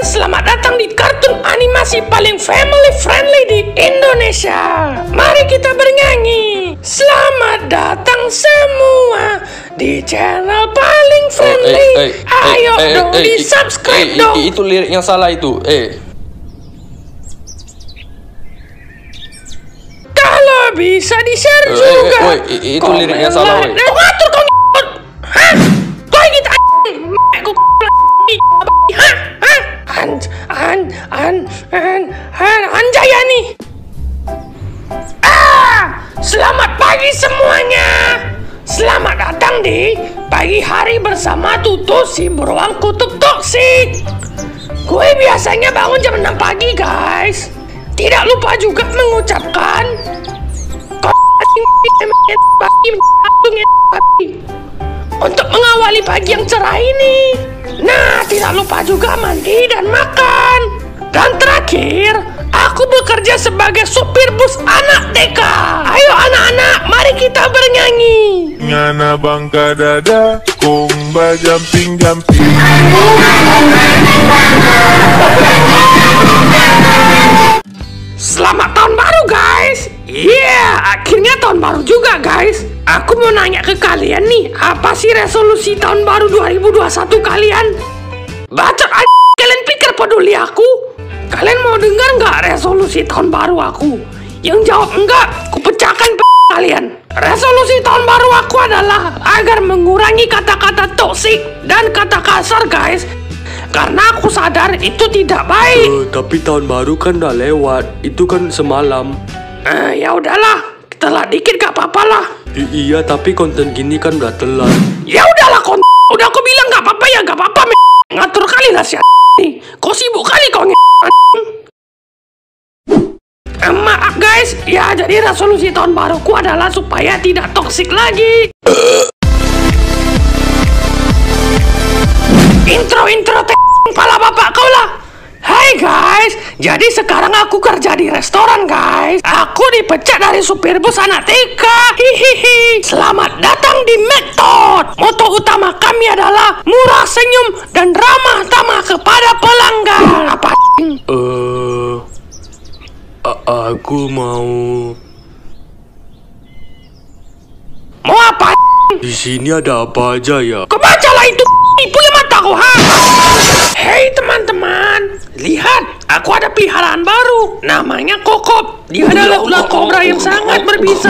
teman selamat datang di kartun animasi paling family friendly di Indonesia. Mari kita bernyanyi. Selamat datang semua di channel paling oh, eh, friendly. Oh, eh, eh, Ayo eh, eh dong eh, di subscribe dong. Itu lirik yang salah itu. Eh. Kalau bisa di share juga. itu liriknya salah. Woi. Ngatur kau. Hah? Kau kita. Anjayani. Ah, selamat pagi semuanya. Selamat datang di pagi hari bersama Tutu si beruang kutub toksik. Gue biasanya bangun jam 6 pagi, guys. Tidak lupa juga mengucapkan untuk mengawali pagi yang cerah ini. Nah, tidak lupa juga mandi dan makan. Dan terakhir, aku bekerja sebagai supir bus anak TK. Ayo anak-anak, mari kita bernyanyi. Nyana bangka dada, kumba jamping jamping. Selamat tahun baru guys. Iya, yeah, akhirnya tahun baru juga guys. Aku mau nanya ke kalian nih, apa sih resolusi tahun baru 2021 kalian? Baca kalian pikir peduli aku? Kalian mau dengar nggak resolusi tahun baru aku? Yang jawab enggak, kupecahkan kalian. Resolusi tahun baru aku adalah agar mengurangi kata-kata toksik dan kata kasar guys. Karena aku sadar itu tidak baik. Uh, tapi tahun baru kan udah lewat, itu kan semalam. Eh, uh, ya udahlah, telat dikit gak apa-apa lah. I iya, tapi konten gini kan udah telat. Ya udahlah konten. Udah aku bilang gak apa-apa ya, gak apa-apa. Ngatur kali lah si nih. Kau sibuk kali kau nih. Ah, maaf guys, ya jadi resolusi tahun baruku adalah supaya tidak toksik lagi. intro intro kepala bapak kau lah. Hai guys, jadi sekarang aku kerja di restoran guys. Aku dipecat dari supir bus anak Tika. Hihihi. Selamat datang di Metod. Moto utama kami adalah murah senyum dan ramah tamah kepada pelanggan. Apa? Eh, uh, aku mau. Mau apa? Di sini ada apa aja ya? Kebacalah itu Ibu yang mataku ha. Hei teman-teman, Lihat, aku ada peliharaan baru. Namanya Kokop. Dia ya adalah ular kobra yang sangat berbisa.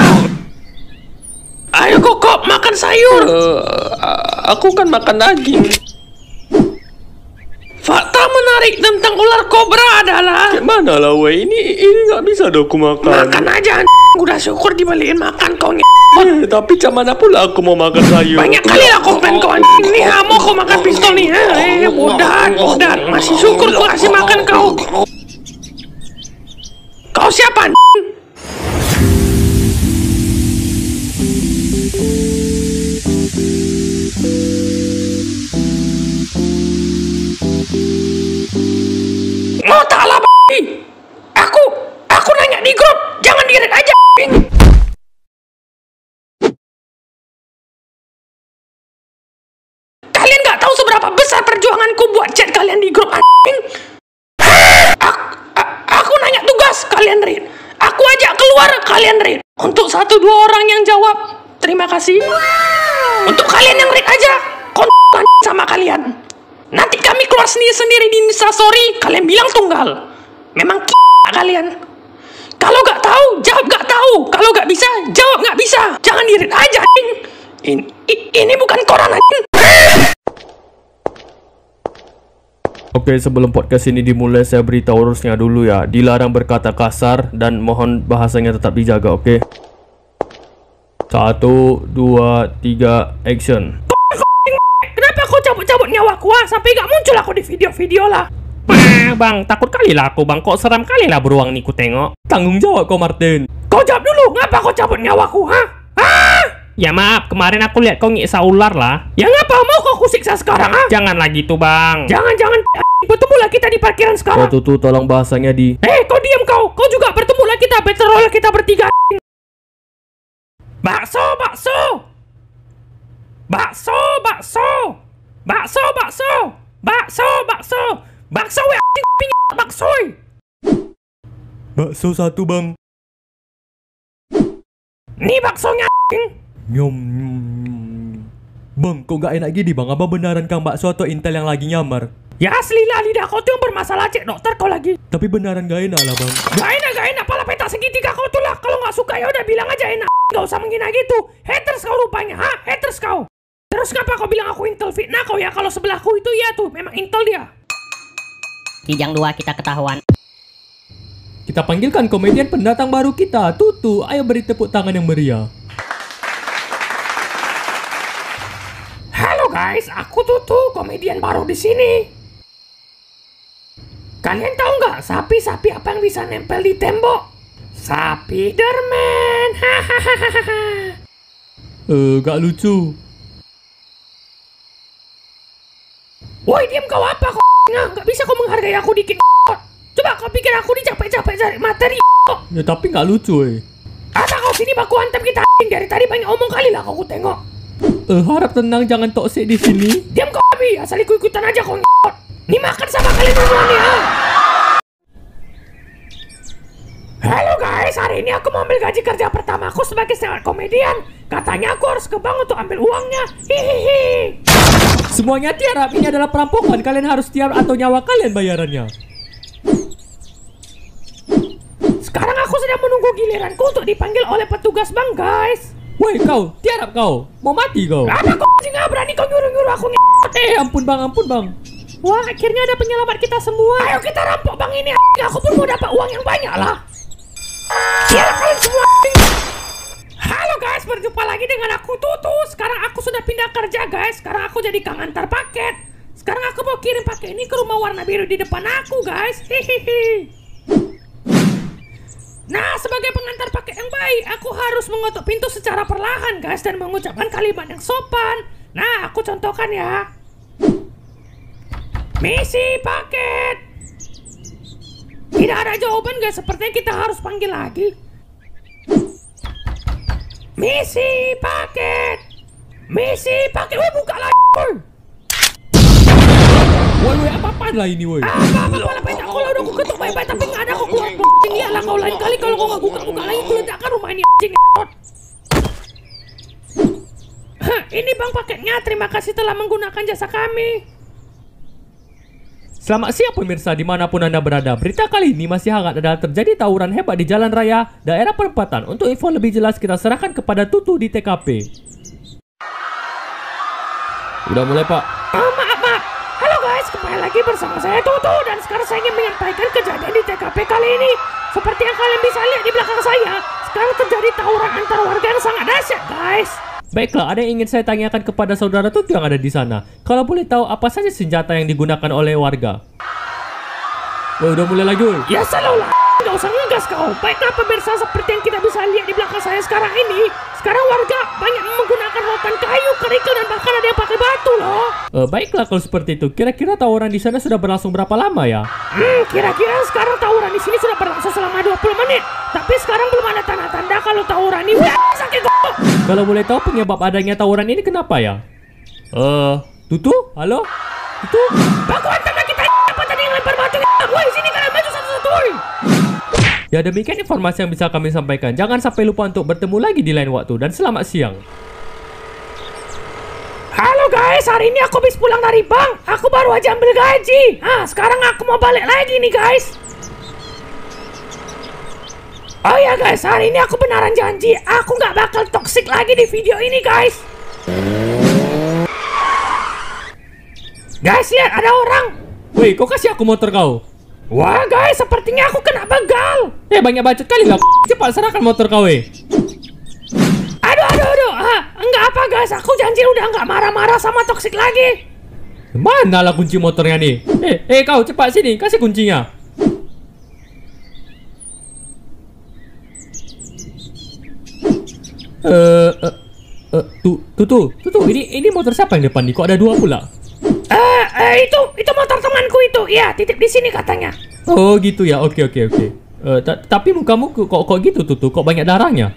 Ayo Kokop, makan sayur. Uh, aku kan makan daging. Fakta menarik tentang ular kobra adalah Gimana mana lah weh Ini ini gak bisa dong aku makan Makan aja Udah syukur dibeliin makan kau nge Eh, tapi macam mana pula aku mau makan sayur? Banyak kali lah komen kau Ini kamu kau makan pistol nih Eh bodat, bodat Masih syukur kau kasih makan kau Kau siapa mau tak lah Aku, aku nanya di grup. Jangan di aja Kalian gak tahu seberapa besar perjuanganku buat chat kalian di grup Aku, aku nanya tugas kalian rin, Aku ajak keluar kalian rin. Untuk satu dua orang yang jawab, terima kasih. Untuk kalian yang read aja, kontak sama kalian. Nanti kami keluar sendiri-sendiri di Instastory, kalian bilang tunggal. Memang kalian. Kalau gak tahu, jawab gak tahu. Kalau gak bisa, jawab gak bisa. Jangan dirit aja, In, Ini, ini bukan koran, aja. Oke, okay, sebelum podcast ini dimulai, saya beritahu urusnya dulu ya. Dilarang berkata kasar dan mohon bahasanya tetap dijaga, oke? Okay? Satu, dua, tiga, action mencabut nyawaku ah, sampai gak muncul aku di video-video lah. Bah, bang, takut kali lah aku bang, kok seram kali lah beruang nih ku tengok. Tanggung jawab kau Martin. Kau jawab dulu, ngapa kau cabut nyawaku, ha? Ah! Ya maaf, kemarin aku lihat kau nyiksa ular lah. Ya ngapa mau kau kusiksa sekarang, ah? Jangan lagi tuh bang. Jangan, jangan. lah kita di parkiran sekarang. Kau tuh tolong bahasanya di. Eh, kau diam kau. Kau juga bertemu lah kita, betrol kita bertiga. Bakso, bakso. Bakso, bakso. Bakso, bakso. Bakso, bakso. Bakso ya anjing bakso. Bakso satu, Bang. Nih baksonya anjing. Nyom, nyom, Bang, kok gak enak gini, Bang? Apa benaran Kang Bakso atau Intel yang lagi nyamar? Ya asli lah lidah kau tuh yang bermasalah cek dokter kau lagi. Tapi benaran gak enak lah bang. Gak enak gak enak pala peta segitiga kau tuh lah. Kalau gak suka ya udah bilang aja enak. Gak usah menghina gitu. Haters kau rupanya, ha? Haters kau. Terus kenapa kau bilang aku intel fitnah kau ya? Kalau sebelahku itu ya tuh, memang intel dia. Kijang dua kita ketahuan. Kita panggilkan komedian pendatang baru kita, Tutu. Ayo beri tepuk tangan yang meriah. Halo guys, aku Tutu, komedian baru di sini. Kalian tahu nggak sapi-sapi apa yang bisa nempel di tembok? Sapi Derman. Hahaha. eh, uh, gak lucu. Woi diam kau apa kau nggak bisa kau menghargai aku dikit Coba kau pikir aku ini capek-capek cari materi Ya tapi nggak lucu eh. Kata kau sini baku hantam kita dari tadi banyak omong kali lah kau tengok Eh harap tenang jangan toksik di sini Diam kau abi asal ikut-ikutan aja kau Ini makan sama kalian semua nih ha ah. Halo guys, hari ini aku mau ambil gaji kerja pertama aku sebagai stand komedian. Katanya aku harus ke bank untuk ambil uangnya. Hihihi. Semuanya tiarap ini adalah perampokan. Kalian harus tiarap atau nyawa kalian bayarannya. Sekarang aku sedang menunggu giliranku untuk dipanggil oleh petugas bang, guys. Woi kau, tiarap kau. Mau mati kau. Apa kau nggak berani kau nyuruh-nyuruh aku nih. Eh, ampun bang, ampun bang. Wah, akhirnya ada penyelamat kita semua. Ayo kita rampok bang ini. Aku pun mau dapat uang yang banyak lah. Tiarap kalian semua guys, berjumpa lagi dengan aku Tutu. Sekarang aku sudah pindah kerja guys. Sekarang aku jadi kang antar paket. Sekarang aku mau kirim paket ini ke rumah warna biru di depan aku guys. Hihihi. Nah, sebagai pengantar paket yang baik, aku harus mengetuk pintu secara perlahan guys dan mengucapkan kalimat yang sopan. Nah, aku contohkan ya. Misi paket. Tidak ada jawaban guys, sepertinya kita harus panggil lagi. Misi paket. Misi paket. Woi buka lah. Woi, woi apa-apaan lah ini, woi. Ah, apa-apa lah petak kau udah aku ketuk baik-baik tapi nggak ada kok keluar. Tinggi lah kau lain kali kalau kau nggak buka-buka lagi aku ledakan rumah ini anjing. Hah, ini Bang paketnya. Terima kasih telah menggunakan jasa kami. Selamat siang pemirsa dimanapun Anda berada. Berita kali ini masih hangat adalah terjadi tawuran hebat di jalan raya daerah perempatan. Untuk info lebih jelas kita serahkan kepada Tutu di TKP. Udah mulai pak. Oh, maaf maaf. Halo guys, kembali lagi bersama saya Tutu dan sekarang saya ingin menyampaikan kejadian di TKP kali ini. Seperti yang kalian bisa lihat di belakang saya, sekarang terjadi tawuran antar warga yang sangat dahsyat guys. Baiklah, ada yang ingin saya tanyakan kepada saudara tuh yang ada di sana. Kalau boleh tahu apa saja senjata yang digunakan oleh warga? Wah, udah mulai lagi. Ya, salah. Gak usah ngegas kau. Baiklah pemirsa seperti yang kita bisa lihat di belakang saya sekarang ini. Sekarang warga banyak menggunakan rotan kayu, kerikil, dan bahkan ada yang pakai batu loh. Uh, baiklah kalau seperti itu. Kira-kira tawuran di sana sudah berlangsung berapa lama ya? Hmm, kira-kira sekarang tawuran di sini sudah berlangsung selama 20 menit. Tapi sekarang belum ada tanda-tanda kalau tawuran ini sakit kok. Kalau boleh tahu penyebab adanya tawuran ini kenapa ya? Eh, uh, Tutu? Halo? Tutu? Bagus, kita apa tadi yang lempar batu? Woi, sini kalian maju satu-satu, woi. Ya demikian informasi yang bisa kami sampaikan. Jangan sampai lupa untuk bertemu lagi di lain waktu dan selamat siang. Halo guys, hari ini aku habis pulang dari bank. Aku baru aja ambil gaji. Ah, sekarang aku mau balik lagi nih guys. Oh ya guys, hari ini aku beneran janji aku nggak bakal toxic lagi di video ini guys. Guys lihat ada orang. Woi, kok kasih aku motor kau? Wah guys, sepertinya aku kena begal. Eh banyak bacot kali nggak? Cepat serahkan motor kau eh. Aduh aduh aduh, ah, enggak apa guys, aku janji udah nggak marah-marah sama toksik lagi. Mana lah kunci motornya nih? Eh eh kau cepat sini, kasih kuncinya. Eh, uh, eh, uh, uh, eh, tuh, tuh, tuh, tuh, tuh, ini, ini motor siapa yang depan nih? Kok ada dua pula? Eh, uh, itu itu motor temanku itu. Iya, titip di sini katanya. Oh, gitu ya. Oke, oke, oke. Uh, tapi mukamu kok kok gitu tuh, tuh kok banyak darahnya?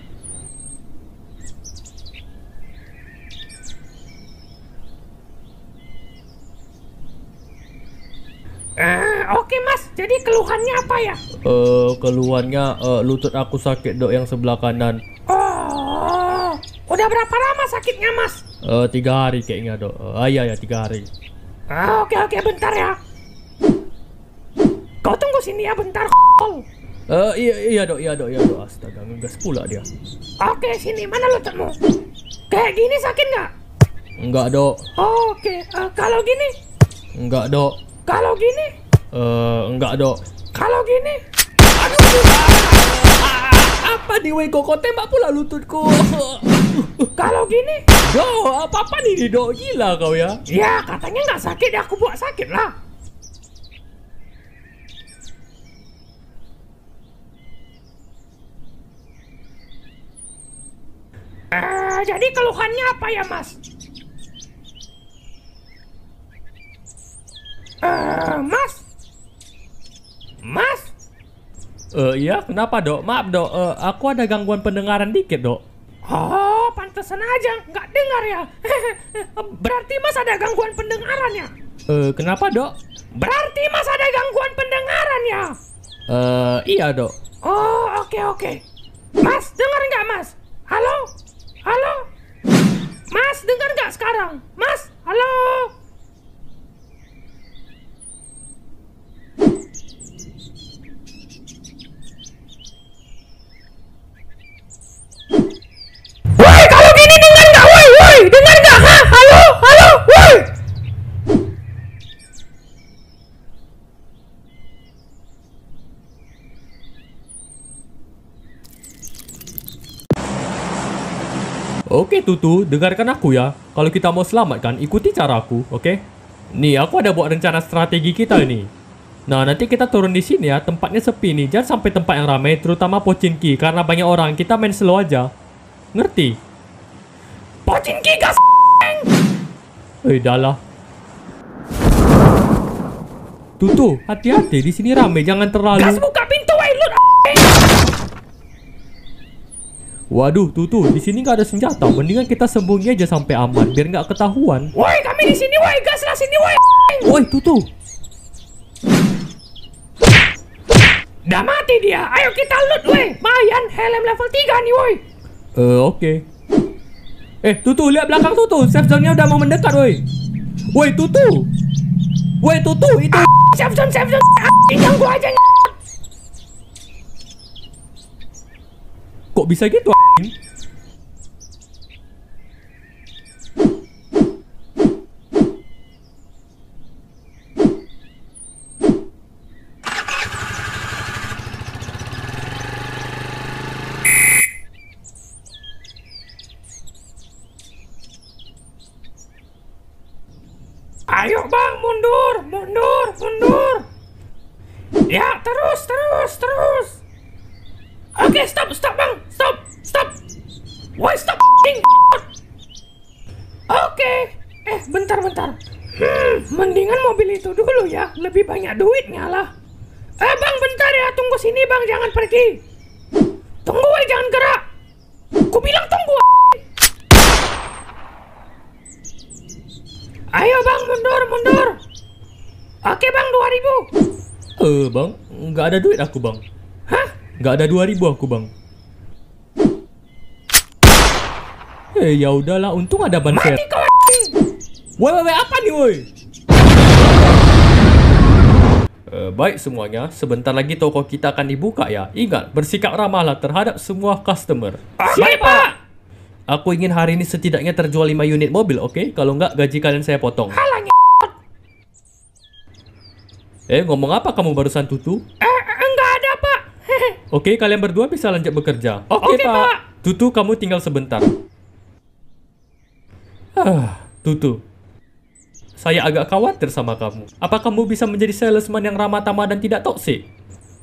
Uh, Oke okay, mas, jadi keluhannya apa ya? Uh, keluhannya uh, lutut aku sakit dok yang sebelah kanan. Oh, udah berapa lama sakitnya mas? Uh, tiga hari kayaknya dok. Uh, iya ya tiga hari. Ah, oke oke bentar ya. Kau tunggu sini ya bentar. Eh uh, iya iya dok iya dok iya dok astaga ngegas pula dia. Oke sini mana lututmu? Kayak gini sakit nggak? Nggak dok. Oh, oke uh, kalau gini? Nggak dok. Kalau gini? Eh uh, nggak dok. Kalau gini? Aduh, ah, ah, ah, apa di wego kau tembak pula lututku? Kalau gini, do apa apa nih do gila kau ya? Ya katanya nggak sakit, ya aku buat sakit lah. Uh, jadi keluhannya apa ya mas? Uh, mas? Mas? Eh uh, iya, kenapa dok? Maaf dok, uh, eh, aku ada gangguan pendengaran dikit dok. Oh, pantesan aja nggak dengar ya. Berarti Mas ada gangguan pendengaran ya? Eh, kenapa, Dok? Berarti Mas ada gangguan pendengaran ya? Eh, iya, Dok. Oh, oke okay, oke. Okay. Mas, dengar nggak, Mas? Halo? Halo? Mas, dengar nggak sekarang? Mas itu tuh, dengarkan aku ya. Kalau kita mau selamatkan, ikuti caraku, oke? Okay? Nih, aku ada buat rencana strategi kita ini. Nah, nanti kita turun di sini ya. Tempatnya sepi nih. Jangan sampai tempat yang ramai, terutama Pochinki. Karena banyak orang, kita main slow aja. Ngerti? Pocinki gas Eh, dah lah. Tutu, hati-hati. Di sini ramai, jangan terlalu... Gas buka! Waduh, tuh tuh, di sini nggak ada senjata. Mendingan kita sembunyi aja sampai aman, biar nggak ketahuan. Woi, kami di sini, woi, gas lah sini, woi. Woi, tuh tuh. Dah mati dia. Ayo kita loot, woi. Mayan, helm level 3 nih, woi. Eh, uh, oke. Okay. Eh, tuh tuh, lihat belakang tuh tuh. Safe zone-nya udah mau mendekat, woi. Woi, tuh tuh. Woi, tuh tuh, itu. Ah, safe zone, safe zone. Ah, gua aja. kok bisa gitu anjing tunggu sini bang, jangan pergi. Tunggu, woy, eh. jangan gerak. Ku bilang tunggu. Eh. Ayo bang, mundur, mundur. Oke bang, 2000. Eh bang, nggak ada duit aku bang. Hah? Nggak ada 2000 aku bang. Eh ya udahlah, untung ada ban Mati kau. Eh. Woi, woi, apa nih woi? E, baik semuanya, sebentar lagi toko kita akan dibuka ya. Ingat, bersikap ramahlah terhadap semua customer. Ah, baik, Aku ingin hari ini setidaknya terjual 5 unit mobil, oke? Okay? Kalau nggak, gaji kalian saya potong. Halangi Eh, ngomong apa kamu barusan tutu? Eh, enggak ada, Pak. oke, okay, kalian berdua bisa lanjut bekerja. Oke, okay, Pak. Pak. Tutu, kamu tinggal sebentar. Ah, Tutu, saya agak khawatir sama kamu. Apa kamu bisa menjadi salesman yang ramah tamah dan tidak toksik?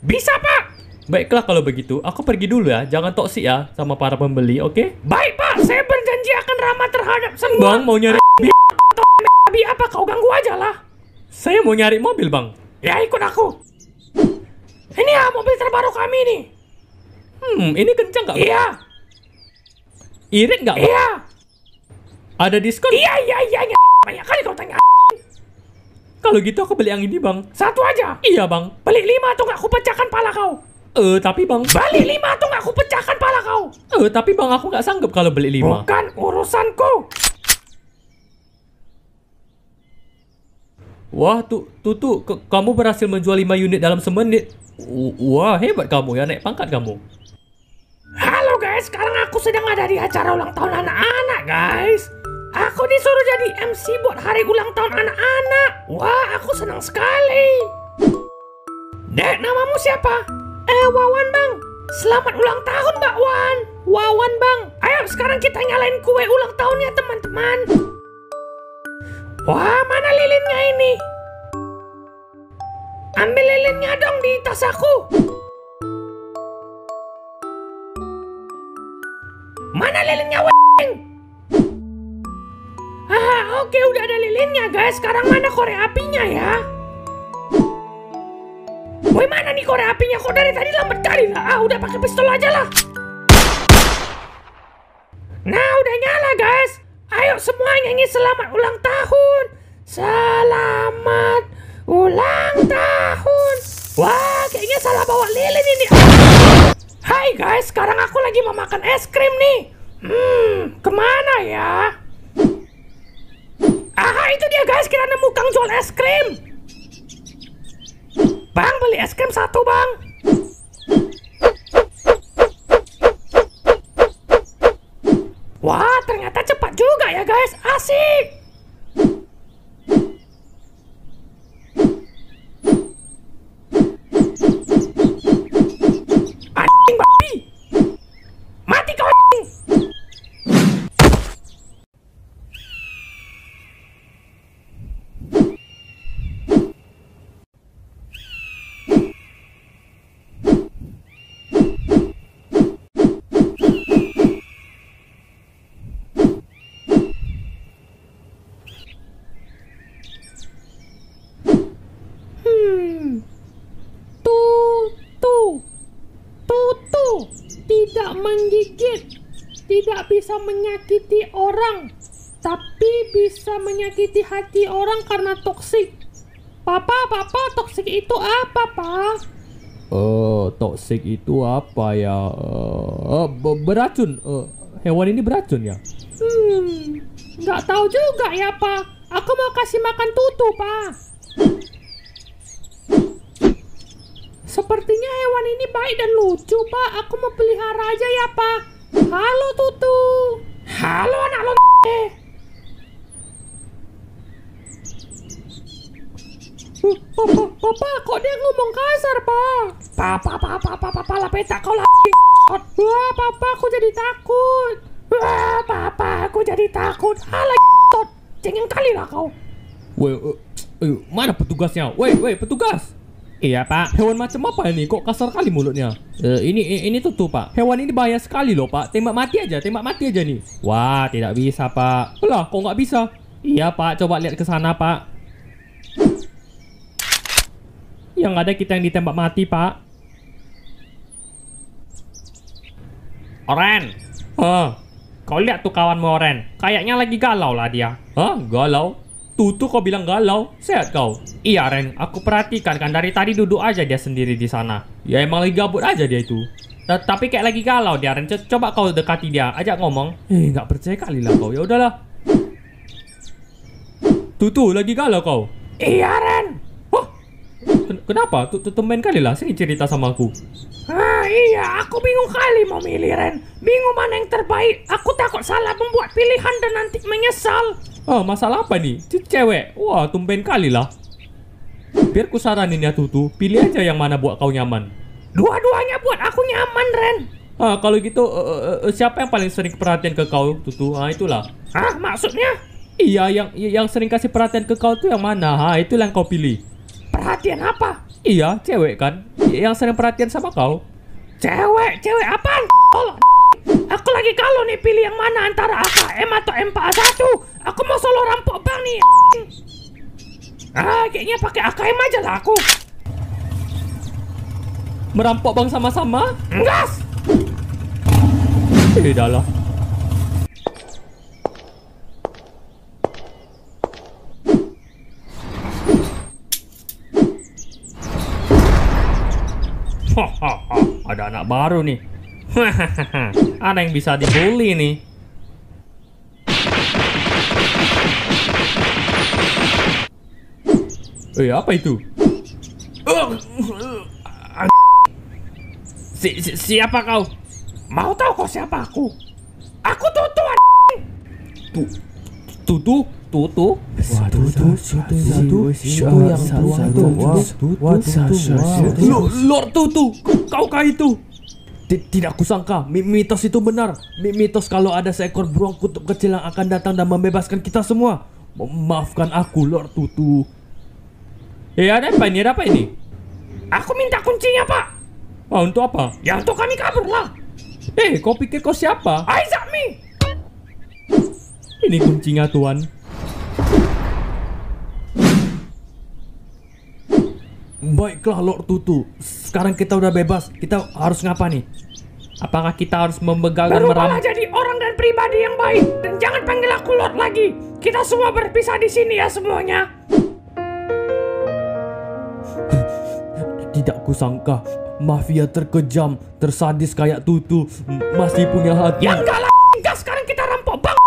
Bisa, Pak! Baiklah kalau begitu, aku pergi dulu ya. Jangan toksik ya sama para pembeli, oke? Okay? Baik, Pak! Saya berjanji akan ramah terhadap semua. Bang, mau nyari mobil? apa kau ganggu aja lah. Saya mau nyari mobil, Bang. Ya, ikut aku. Ini ya mobil terbaru kami nih. Hmm, ini kencang nggak? Iya. Irit nggak? Iya. Ada diskon? Iya, iya, iya. iya. Banyak kali kau tanya Kalau gitu aku beli yang ini bang Satu aja? Iya bang Beli lima atau gak aku pecahkan pala kau Eh uh, tapi bang Beli lima atau gak aku pecahkan pala kau Eh uh, tapi bang aku gak sanggup kalau beli lima Bukan urusanku Wah, tuh tuh tuh kamu berhasil menjual 5 unit dalam semenit. Wah, hebat kamu ya naik pangkat kamu. Halo guys, sekarang aku sedang ada di acara ulang tahun anak-anak, guys. Aku disuruh jadi MC buat hari ulang tahun anak-anak. Wah, aku senang sekali. Dek, namamu siapa? Eh, Wawan, Bang. Selamat ulang tahun, Mbak Wan. Wawan, Bang. Ayo, sekarang kita nyalain kue ulang tahunnya, teman-teman. Wah, mana lilinnya ini? Ambil lilinnya dong di tas aku. Mana lilinnya, weng? Oke, udah ada lilinnya guys. Sekarang mana korek apinya ya? Woi mana nih korek apinya? Kok dari tadi lambat kali lah? Ah, udah pakai pistol aja lah. Nah, udah nyala guys. Ayo semuanya ini selamat ulang tahun. Selamat ulang tahun. Wah, kayaknya salah bawa lilin ini. Hai guys, sekarang aku lagi mau makan es krim nih. Hmm, kemana ya? ya guys, kita nemu Kang jual es krim. Bang, beli es krim satu bang. Wah, ternyata cepat juga ya guys, asik. menggigit, tidak bisa menyakiti orang, tapi bisa menyakiti hati orang karena toksik. Papa, papa, toksik itu apa, Pak? Oh, toksik itu apa ya? Uh, beracun. Uh, hewan ini beracun ya? Hmm, nggak tahu juga ya, Pak. Aku mau kasih makan tutu, Pak. hewan ini baik dan lucu, Pak. Aku mau pelihara aja ya, Pak. Halo, Tutu. Halo, anak lo. Papa, kok dia ngomong kasar, Pak? Papa, papa, papa, papa, lah peta kau lah. Wah, papa, aku jadi takut. Wah, papa, aku jadi takut. Alah, Cengeng kali lah kau. Woi, eh, eh, mana petugasnya? Woi, woi, petugas. Iya pak. Hewan macam apa ini? Kok kasar kali mulutnya? Uh, ini ini tutup pak. Hewan ini bahaya sekali loh pak. Tembak mati aja, tembak mati aja nih. Wah tidak bisa pak. Lah kok nggak bisa? Iya pak, coba lihat ke sana pak. Yang ada kita yang ditembak mati pak. Oren. Hah? Kau lihat tuh kawanmu Oren. Kayaknya lagi galau lah dia. Hah? Galau? Tutu kau bilang galau, sehat kau. Iya Ren, aku perhatikan kan dari tadi duduk aja dia sendiri di sana. Ya emang lagi gabut aja dia itu. Tapi kayak lagi galau dia Ren, coba kau dekati dia, ajak ngomong. Eh nggak percaya kali lah kau, ya udahlah. Tutu lagi galau kau. Iya Ren, Kenapa? Temen kali lah sini cerita sama aku. Ah, iya, aku bingung kali mau milih Ren. Bingung mana yang terbaik. Aku takut salah membuat pilihan dan nanti menyesal. Oh, masalah apa nih? Itu cewek. Wah, tumben kali lah. Biar ku saranin ya Tutu, pilih aja yang mana buat kau nyaman. Dua-duanya buat aku nyaman, Ren. Ah, kalau gitu uh, siapa yang paling sering perhatian ke kau, Tutu? Ah, itulah. Ah, maksudnya? Iya, yang yang sering kasih perhatian ke kau tuh yang mana? Ah, itulah yang kau pilih. Perhatian apa? Iya, cewek kan. Yang sering perhatian sama kau. Cewek, cewek apa? Aku lagi kalau nih pilih yang mana antara AKM atau M41. Aku mau solo rampok bang nih. Ah, kayaknya pakai AKM aja lah aku. Merampok bang sama-sama? Enggak. Tidaklah. lah. ada anak baru nih. ada yang bisa dibully nih. Eh, apa itu? Si, si, siapa kau? Mau tahu kau siapa aku? Aku Tutu. Tutu? tutu satu satu satu yang satu lor tutu kau kah itu tidak kusangka mitos itu benar mitos kalau ada seekor beruang kutub kecil yang akan datang dan membebaskan kita semua maafkan aku lor tutu ya ada apa ini ada apa ini aku minta kuncinya pak ah untuk apa ya untuk kami kabur lah eh kau pikir kau siapa Aizami ini kuncinya tuan Baiklah Lord Tutu, sekarang kita udah bebas, kita harus ngapa nih? Apakah kita harus memegang dan meram? jadi orang dan pribadi yang baik dan jangan panggil aku Lord lagi. Kita semua berpisah di sini ya semuanya. Tidak kusangka mafia terkejam, tersadis kayak Tutu masih punya hati. Yang kalah sekarang kita rampok bang.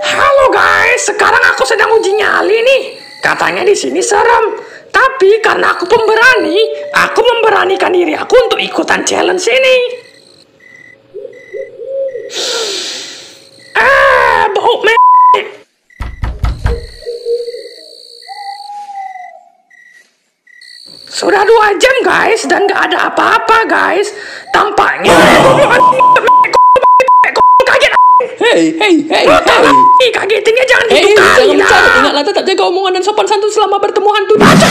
Halo guys, sekarang aku sedang uji nyali nih. Katanya di sini serem. Tapi karena aku pemberani, aku memberanikan diri aku untuk ikutan challenge ini. Ah, bau me. Sudah dua jam guys dan gak ada apa-apa guys. Tampaknya. hey, hey, hey, hey. Ih, kagetinnya jangan hey, Hei, kali jangan bercanda. Ya. Ingatlah tetap jaga omongan dan sopan santun selama bertemu hantu. Baca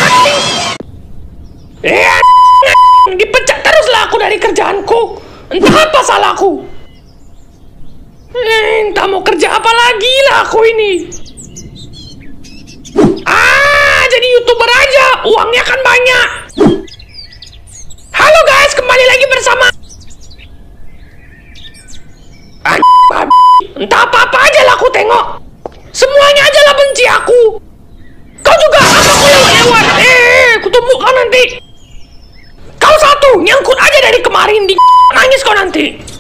iya, dipecat teruslah aku dari kerjaanku. Entah apa salahku. Entah mau kerja apa lagi lah aku ini. Ah, jadi youtuber aja. Uangnya kan banyak. Halo guys, kembali lagi bersama... Bye. Ah, Entah apa-apa aja lah aku tengok. Semuanya aja lah benci aku. Kau juga apa kau lewat-lewat? Eh, kutumbuk kau nanti. Kau satu, nyangkut aja dari kemarin di nangis kau nanti.